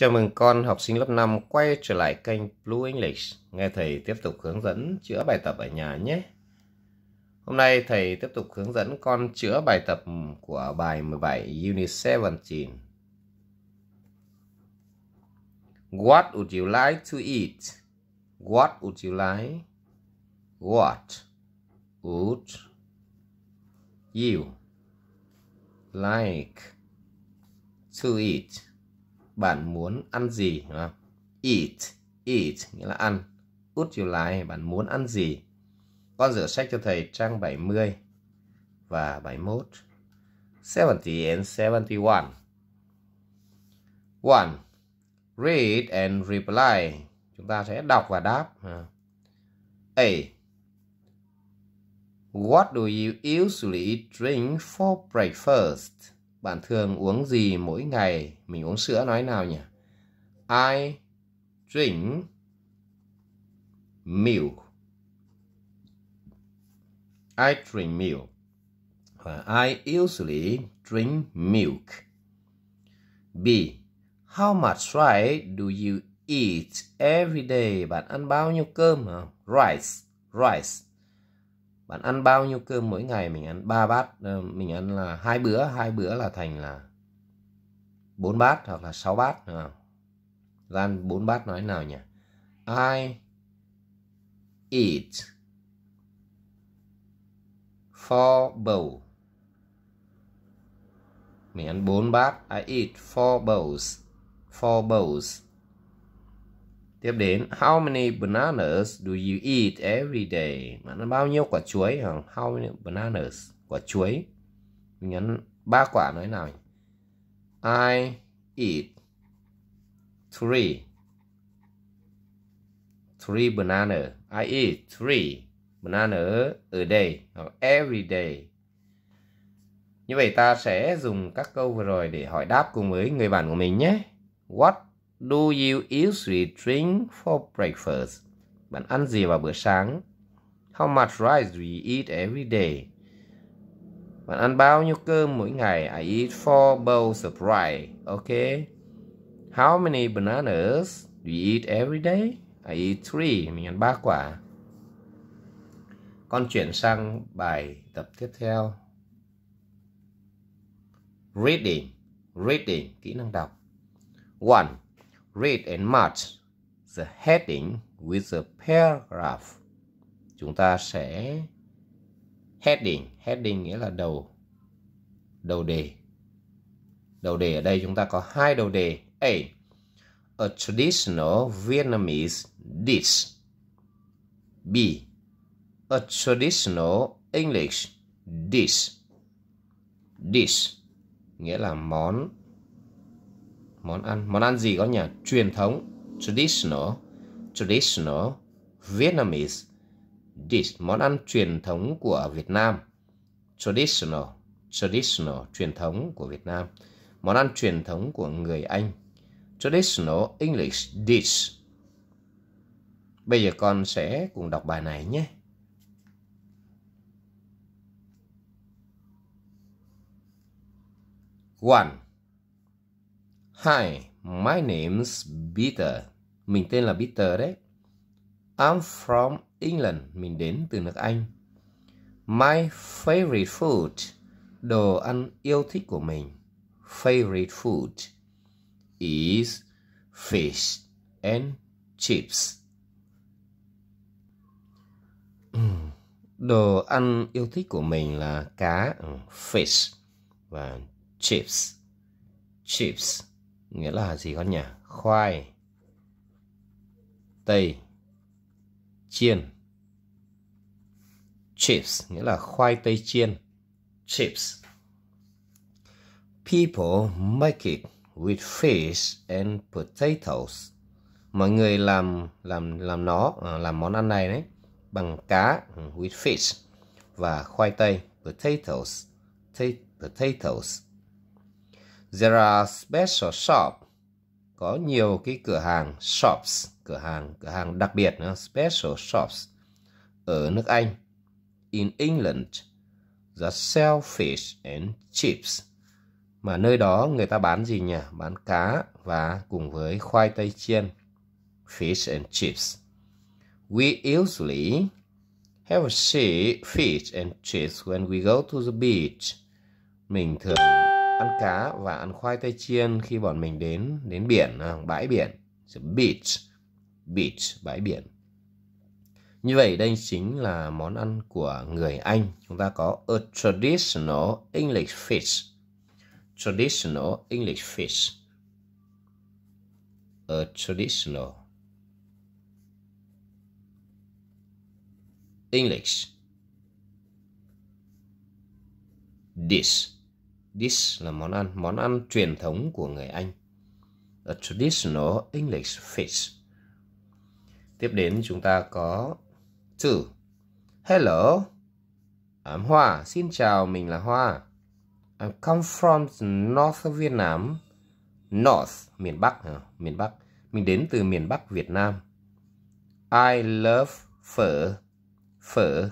Chào mừng con học sinh lớp 5 quay trở lại kênh Blue English. Nghe thầy tiếp tục hướng dẫn chữa bài tập ở nhà nhé. Hôm nay thầy tiếp tục hướng dẫn con chữa bài tập của bài 17 Unit 17. What would you like to eat? What would you like? What would you like to eat? bạn muốn ăn gì đúng không? eat eat nghĩa là ăn would you like bạn muốn ăn gì con rửa sách cho thầy trang 70 và 71 70 and 71 One. read and reply chúng ta sẽ đọc và đáp A What do you usually drink for breakfast? Bạn thường uống gì mỗi ngày? Mình uống sữa nói nào nhỉ? I drink milk. I drink milk. I usually drink milk. B. How much rice do you eat every day? Bạn ăn bao nhiêu cơm? Rice, rice bạn ăn bao nhiêu cơm mỗi ngày mình ăn ba bát ờ, mình ăn là hai bữa hai bữa là thành là bốn bát hoặc là sáu bát à. gian bốn bát nói nào nhỉ I eat four bowl mình ăn bốn bát I eat four bowls four bowls Tiếp đến, how many bananas do you eat every day? mà nó bao nhiêu quả chuối? How many bananas? Quả chuối. Mình nhấn ba quả nói nào. I eat three. Three banana. I eat three banana a day or every day. Như vậy ta sẽ dùng các câu vừa rồi để hỏi đáp cùng với người bạn của mình nhé. What Do you usually drink for breakfast? Bạn ăn gì vào bữa sáng? How much rice do you eat every day? Bạn ăn bao nhiêu cơm mỗi ngày? I eat four bowls of rice. Okay. How many bananas do you eat every day? I eat three. Mình ăn ba quả. Con chuyển sang bài tập tiếp theo. Reading. Reading. Kỹ năng đọc. One. Read and match the heading with the paragraph. Chúng ta sẽ heading, heading nghĩa là đầu đầu đề. Đầu đề ở đây chúng ta có hai đầu đề. A. A traditional Vietnamese dish. B. A traditional English dish. Dish nghĩa là món món ăn món ăn gì có nhỉ truyền thống traditional traditional Vietnamese dish món ăn truyền thống của Việt Nam traditional traditional truyền thống của Việt Nam món ăn truyền thống của người Anh traditional English dish bây giờ con sẽ cùng đọc bài này nhé one Hi, my name's Peter. Mình tên là Peter đấy. I'm from England. Mình đến từ nước Anh. My favorite food. Đồ ăn yêu thích của mình. Favorite food is fish and chips. Đồ ăn yêu thích của mình là cá, ừ, fish và chips. Chips nghĩa là gì con nhỉ khoai tây chiên chips nghĩa là khoai tây chiên chips people make it with fish and potatoes mọi người làm làm làm nó ờ, làm món ăn này đấy bằng cá ừ, with fish và khoai tây potatoes potatoes there are special shops có nhiều cái cửa hàng shops cửa hàng cửa hàng đặc biệt nữa special shops ở nước Anh in England the sell fish and chips mà nơi đó người ta bán gì nhỉ bán cá và cùng với khoai tây chiên fish and chips we usually have a sea fish and chips when we go to the beach mình thường ăn cá và ăn khoai tây chiên khi bọn mình đến đến biển à, bãi biển beach beach bãi biển như vậy đây chính là món ăn của người Anh chúng ta có a traditional English fish traditional English fish a traditional English dish Dish là món ăn, món ăn truyền thống của người Anh. A traditional English fish. Tiếp đến chúng ta có to. Hello. I'm Hoa. Xin chào, mình là Hoa. I come from North Vietnam. North, miền Bắc. À, miền Bắc. Mình đến từ miền Bắc Việt Nam. I love phở. Phở.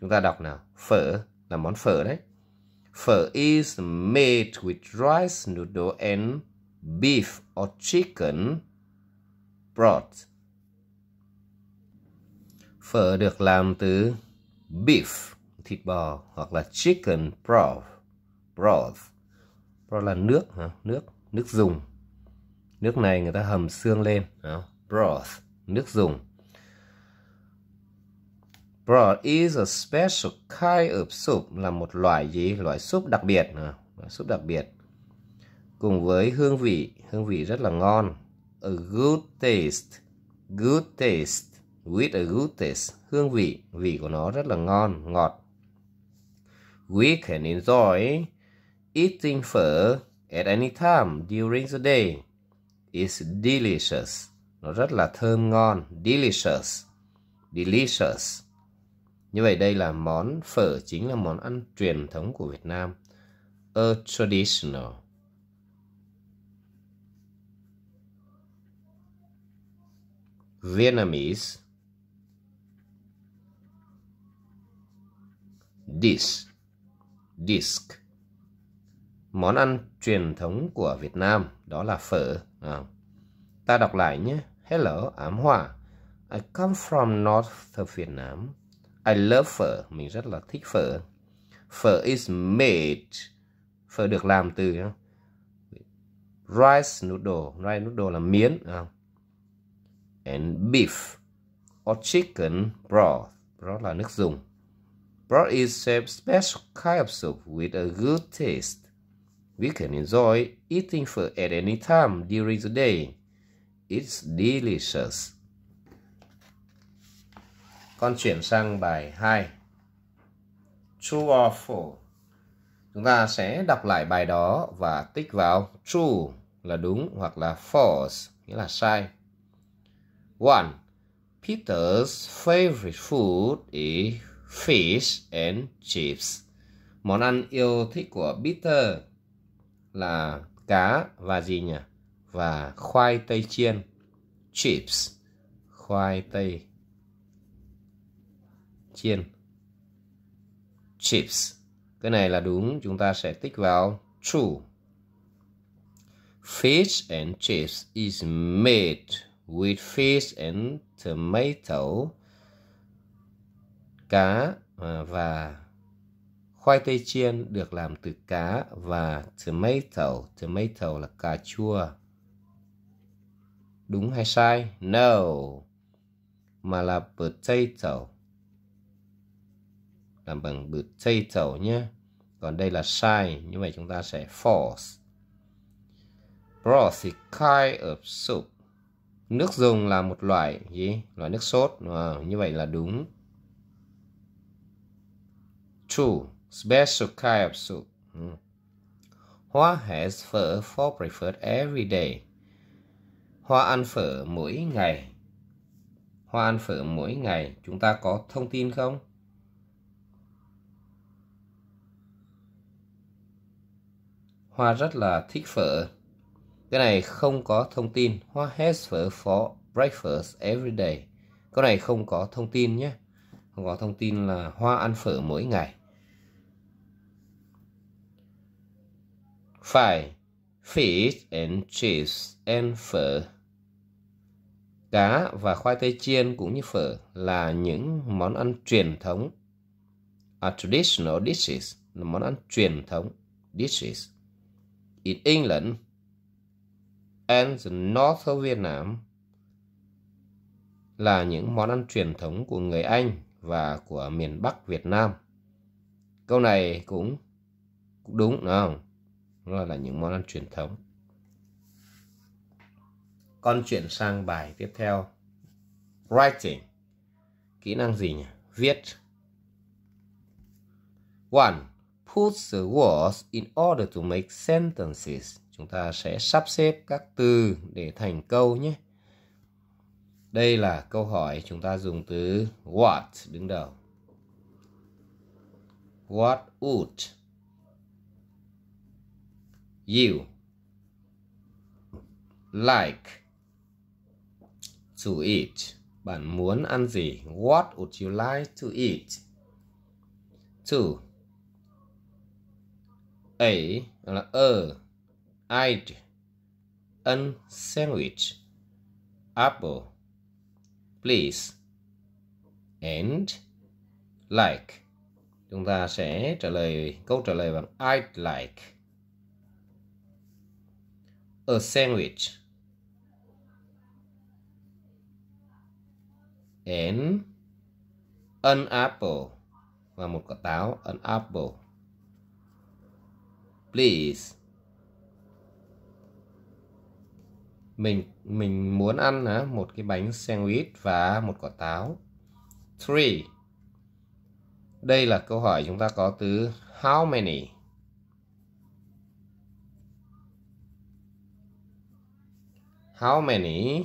Chúng ta đọc nào? Phở là món phở đấy. Phở is made with rice noodle and beef or chicken broth. Phở được làm từ beef, thịt bò hoặc là chicken broth. Broth. Broth là nước, hả? nước, nước dùng. Nước này người ta hầm xương lên, broth, nước dùng. Broth is a special kind of soup là một loại gì? Loại súp đặc biệt. súp đặc biệt. Cùng với hương vị, hương vị rất là ngon. A good taste. Good taste. With a good taste. Hương vị, vị của nó rất là ngon, ngọt. We can enjoy eating phở at any time during the day. It's delicious. Nó rất là thơm ngon. Delicious. Delicious như vậy đây là món phở chính là món ăn truyền thống của Việt Nam. A traditional. Vietnamese dish disc món ăn truyền thống của Việt Nam đó là phở à. ta đọc lại nhé hello ám Hoa I come from north of Vietnam I love phở. Mình rất là thích phở. Phở is made. Phở được làm từ rice noodle. Rice noodle là miến. And beef or chicken broth. Broth là nước dùng. Broth is a special kind of soup with a good taste. We can enjoy eating phở at any time during the day. It's delicious. Con chuyển sang bài 2. True or false. Chúng ta sẽ đọc lại bài đó và tích vào true là đúng hoặc là false nghĩa là sai. One. Peter's favorite food is fish and chips. Món ăn yêu thích của Peter là cá và gì nhỉ? Và khoai tây chiên. Chips. Khoai tây chiên chips cái này là đúng chúng ta sẽ tích vào true fish and chips is made with fish and tomato cá à, và khoai tây chiên được làm từ cá và tomato tomato là cà chua đúng hay sai no mà là potato làm bằng bự xây chậu nhé còn đây là sai như vậy chúng ta sẽ false broth thì kind of soup nước dùng là một loại gì loại nước sốt à, như vậy là đúng true special kind of soup Hoa has phở for preferred every day. Hoa ăn phở mỗi ngày. Hoa ăn phở mỗi ngày. Chúng ta có thông tin không? Hoa rất là thích phở. Cái này không có thông tin. Hoa has phở for breakfast every day. Cái này không có thông tin nhé. Không có thông tin là Hoa ăn phở mỗi ngày. Phải. Fish and cheese and phở. Cá và khoai tây chiên cũng như phở là những món ăn truyền thống. A traditional dishes là món ăn truyền thống. Dishes in England and the North of Vietnam là những món ăn truyền thống của người Anh và của miền Bắc Việt Nam. Câu này cũng, cũng đúng đúng không? Nó là những món ăn truyền thống. Con chuyển sang bài tiếp theo. Writing. Kỹ năng gì nhỉ? Viết. One put the words in order to make sentences. Chúng ta sẽ sắp xếp các từ để thành câu nhé. Đây là câu hỏi chúng ta dùng từ what đứng đầu. What would you like to eat? Bạn muốn ăn gì? What would you like to eat? To A là a I'd an sandwich apple please and like chúng ta sẽ trả lời câu trả lời bằng I'd like a sandwich and an apple và một quả táo an apple please mình mình muốn ăn á một cái bánh sandwich và một quả táo three đây là câu hỏi chúng ta có từ how many how many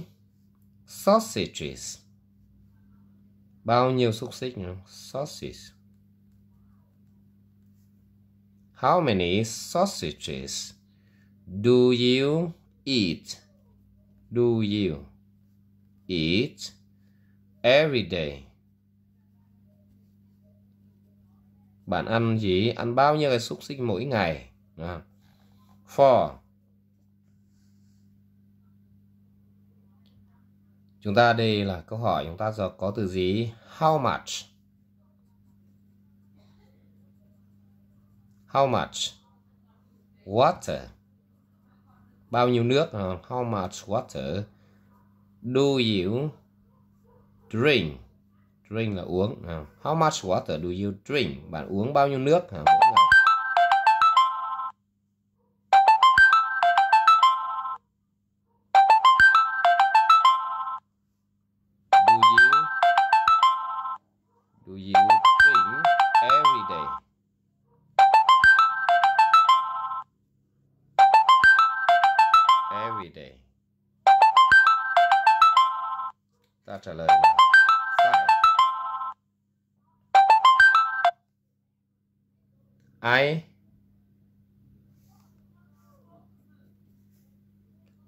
sausages bao nhiêu xúc xích nhỉ? sausage How many sausages do you eat? Do you eat every day? Bạn ăn gì? Ăn bao nhiêu cái xúc xích mỗi ngày? For Chúng ta đây là câu hỏi chúng ta giờ có từ gì? How much? How much water? Bao nhiêu nước? Ờ, how much water do you drink? Drink là uống. Ờ, how much water do you drink? Bạn uống bao nhiêu nước? Ờ, mỗi ngày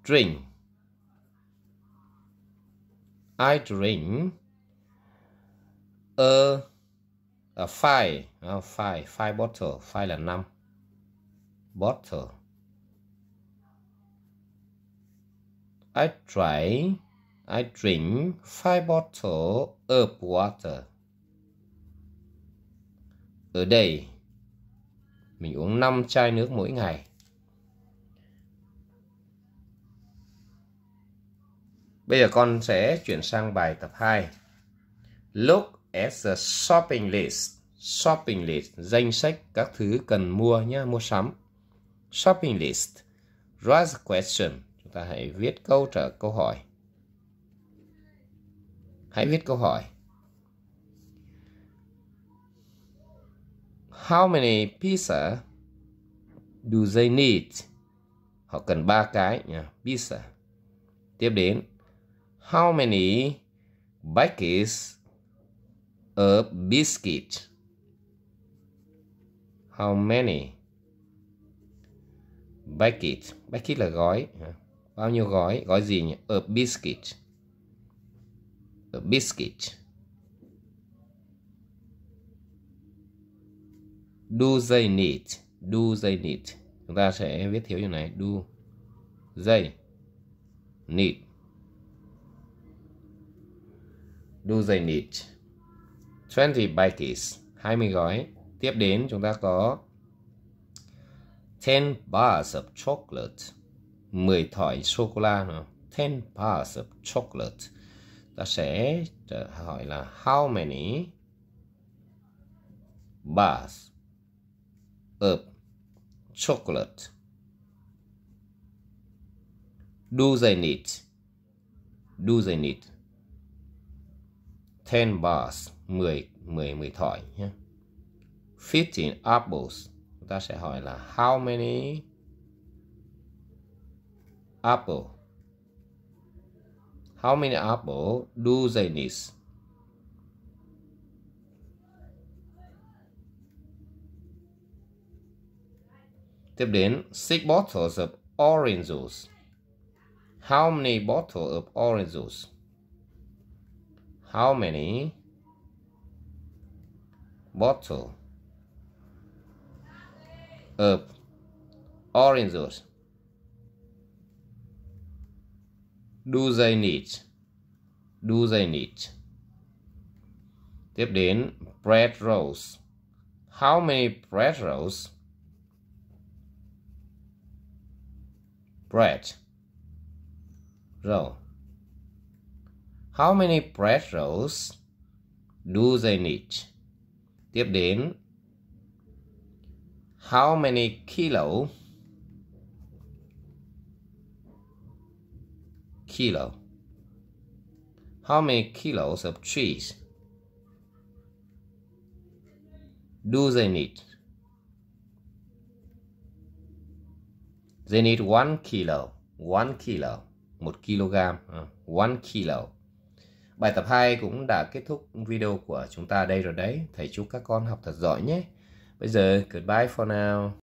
drink I drink a, a five, uh, five, five bottle, five là năm bottle. I try, I drink five bottle of water. a day. mình uống 5 chai nước mỗi ngày. Bây giờ con sẽ chuyển sang bài tập 2. Look at the shopping list. Shopping list, danh sách các thứ cần mua nhé, mua sắm. Shopping list. Write the question. Chúng ta hãy viết câu trả câu hỏi. Hãy viết câu hỏi. How many pizza do they need? Họ cần ba cái nha, pizza. Tiếp đến How many packets of biscuit? How many packet? Bucket là gói. Bao nhiêu gói? Gói gì nhỉ? Of biscuit. Of biscuit. Do they need? Do they need? Chúng ta sẽ viết thiếu như này. Do they need? do they need 20 bikes 20 gói tiếp đến chúng ta có 10 bars of chocolate 10 thỏi sô cô la 10 bars of chocolate ta sẽ hỏi là how many bars of chocolate do they need do they need 10 bars 10 10 10 thỏi nhé. 15 apples chúng ta sẽ hỏi là how many apple how many apple do they need Tiếp đến, six bottles of orange juice. How many bottles of orange juice? how many bottle of oranges do they need do they need tiếp đến bread rolls how many bread rolls bread roll how many petrels do they need? Tiếp đến How many kilo? Kilo. How many kilos of cheese do they need? They need one kilo. One kilo. Một kilogram. Uh, one kilo. Bài tập 2 cũng đã kết thúc video của chúng ta đây rồi đấy. Thầy chúc các con học thật giỏi nhé. Bây giờ, goodbye for now.